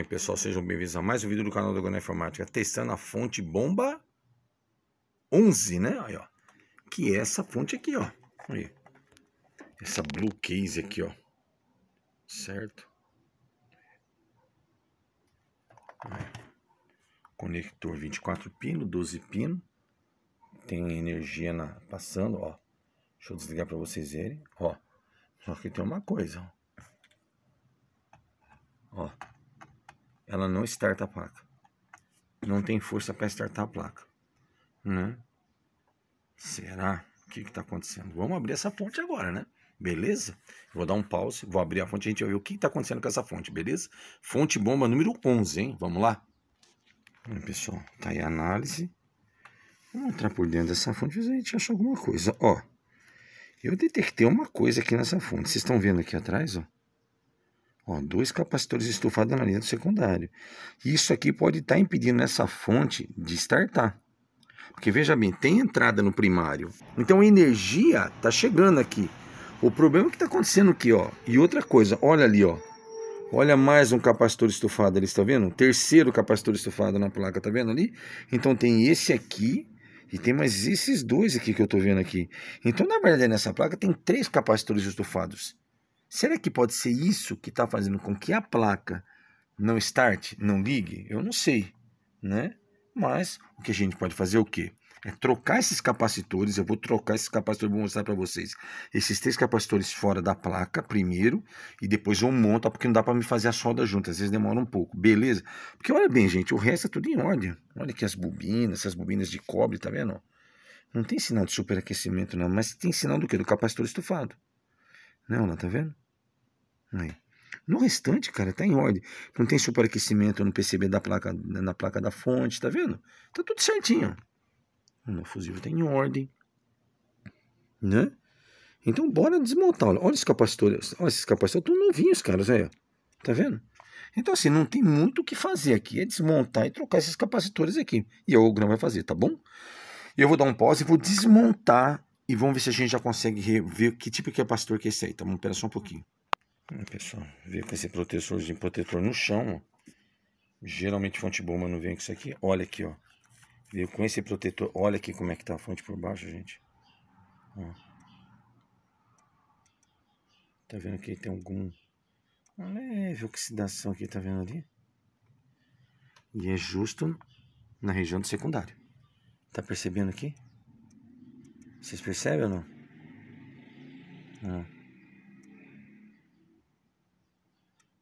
bem, pessoal? Sejam bem-vindos a mais um vídeo do canal do Gana Informática, testando a fonte bomba 11, né? Aí, ó. Que é essa fonte aqui, ó. Aí. Essa blue case aqui, ó. Certo? Aí. Conector 24 pino, 12 pino. Tem energia na, passando, ó. Deixa eu desligar para vocês verem, ó. Só que tem uma coisa, ó. Ó ela não starta a placa. Não tem força para startar a placa. Né? Será? O que está acontecendo? Vamos abrir essa fonte agora, né? Beleza? Vou dar um pause, vou abrir a fonte e a gente vai ver o que está acontecendo com essa fonte, beleza? Fonte bomba número 11, hein? Vamos lá? Olha, pessoal, tá aí a análise. Vamos entrar por dentro dessa fonte e a gente achou alguma coisa. Ó, eu detectei uma coisa aqui nessa fonte. Vocês estão vendo aqui atrás, ó? Ó, dois capacitores estufados na linha do secundário. Isso aqui pode estar tá impedindo essa fonte de startar. Porque veja bem, tem entrada no primário. Então a energia está chegando aqui. O problema é que está acontecendo aqui, ó. E outra coisa, olha ali, ó. Olha mais um capacitor estufado ali, está vendo? Um terceiro capacitor estufado na placa, tá vendo ali? Então tem esse aqui e tem mais esses dois aqui que eu estou vendo aqui. Então, na verdade, nessa placa tem três capacitores estufados. Será que pode ser isso que está fazendo com que a placa não start, não ligue? Eu não sei, né? Mas o que a gente pode fazer é o quê? É trocar esses capacitores. Eu vou trocar esses capacitores, vou mostrar para vocês. Esses três capacitores fora da placa primeiro e depois eu monto, porque não dá para me fazer a solda junto. Às vezes demora um pouco, beleza? Porque olha bem, gente, o resto é tudo em ordem. Olha aqui as bobinas, essas bobinas de cobre, tá vendo? Não tem sinal de superaquecimento não, mas tem sinal do que? Do capacitor estufado. Né, lá tá vendo? Aí. No restante, cara, tá em ordem. Não tem superaquecimento no PCB da placa, na placa da fonte, tá vendo? Tá tudo certinho. O fusível tá em ordem. Né? Então, bora desmontar. Olha, olha os capacitores. Olha esses capacitores, tão novinhos, caras, aí, ó. Tá vendo? Então, assim, não tem muito o que fazer aqui. É desmontar e trocar esses capacitores aqui. E é o Grão vai fazer, tá bom? Eu vou dar um pause e vou desmontar e vamos ver se a gente já consegue ver que tipo de capacitor que é esse aí. Tá? Vamos só um pouquinho. Hum, pessoal, veio com esse protetorzinho, protetor no chão, ó. Geralmente fonte boa, mas não vem com isso aqui. Olha aqui, ó. Veio com esse protetor. Olha aqui como é que tá a fonte por baixo, gente. Ó. Tá vendo que tem algum... Uma leve oxidação aqui, tá vendo ali? E é justo na região do secundário. Tá percebendo aqui? Vocês percebem ou não? Ah.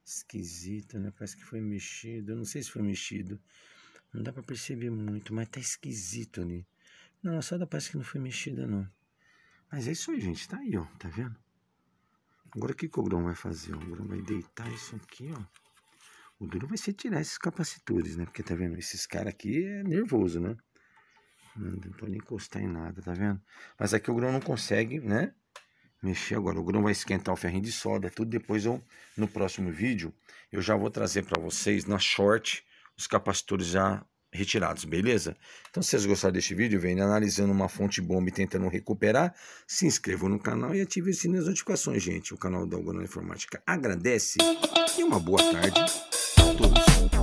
Esquisito, né? Parece que foi mexido. Eu não sei se foi mexido. Não dá pra perceber muito, mas tá esquisito ali. Não, só da parece que não foi mexida, não. Mas é isso aí, gente. Tá aí, ó. Tá vendo? Agora o que, que o Grão vai fazer? O Grão vai deitar isso aqui, ó. O duro vai ser tirar esses capacitores, né? Porque tá vendo? Esses caras aqui é nervoso, né? Não tentou nem encostar em nada, tá vendo? Mas aqui é o grão não consegue, né? Mexer agora. O grão vai esquentar o ferrinho de solda, tudo. Depois eu, no próximo vídeo, eu já vou trazer para vocês, na short, os capacitores já retirados, beleza? Então, se vocês gostaram deste vídeo, vem analisando uma fonte bomba e tentando recuperar, se inscrevam no canal e ativem o sininho das notificações, gente. O canal da Algorana Informática agradece e uma boa tarde a todos.